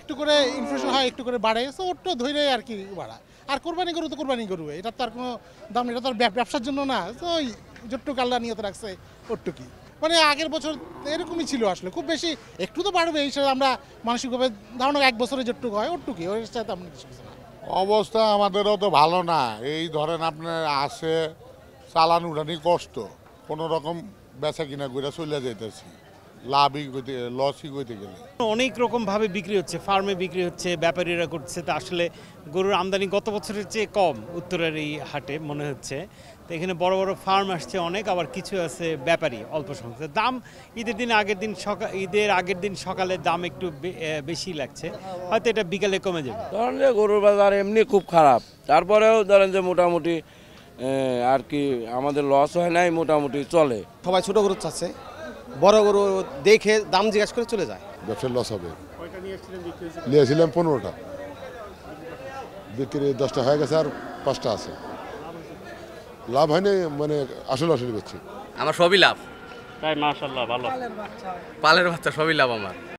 একটু করে ইনফ্লেশন হয় একটু করে বাড়ে সো ওরটা ধরে আর কি বাড়ায় আর কোরবানি গরু তো কোরবানি গরু এটা তো আর কোনো দাম এটা তো আর ব্যবসার জন্য না তো ওই যতটুকু আল্লাহ নিয়ত রাখছে ওরটুকুই মানে আগের বছর এরকমই ছিল আসলে খুব বেশি একটু তো বাড়বে এই সাথে আমরা মানসিকভাবে ধারণা এক বছরে যেটুকু হয় কি ওর সাথে আমরা কিছু না অবস্থা আমাদেরও তো ভালো না এই ধরেন আপনার আসে চালান উঠানি কষ্ট কোনো রকম বেচা কিনা করে চলে যেতেছি লাভই করতে লসই করতে গেলে অনেক রকম ভাবে বিক্রি হচ্ছে ফার্মে বিক্রি হচ্ছে ব্যাপারীরা করছে তা আসলে গরুর আমদানি গত বছরের চেয়ে কম উত্তরের এই হাটে মনে হচ্ছে তো এখানে বড় বড় ফার্ম আসছে অনেক আবার কিছু আছে ব্যাপারী অল্প সংখ্যক দাম ঈদের দিন আগের দিন সকাল ঈদের আগের দিন সকালে দাম একটু বেশি লাগছে হয়তো এটা বিকালে কমে যাবে ধরেন যে গরুর বাজার এমনি খুব খারাপ তারপরেও ধরেন যে মোটামুটি আর কি আমাদের লস হয় নাই মোটামুটি চলে সবাই ছোটো গরু চাচ্ছে বড় গরু দেখে দাম জিজ্ঞাসা করে চলে যায় ব্যবসার লস হবে নিয়েছিলাম পনেরোটা বিক্রি দশটা হয়ে গেছে আর পাঁচটা আছে লাভ হয়নি মানে আসল আসল করছি আমার সবই লাভ তাই মাশাল্লাহ ভালো পালের বাচ্চা সবই লাভ আমার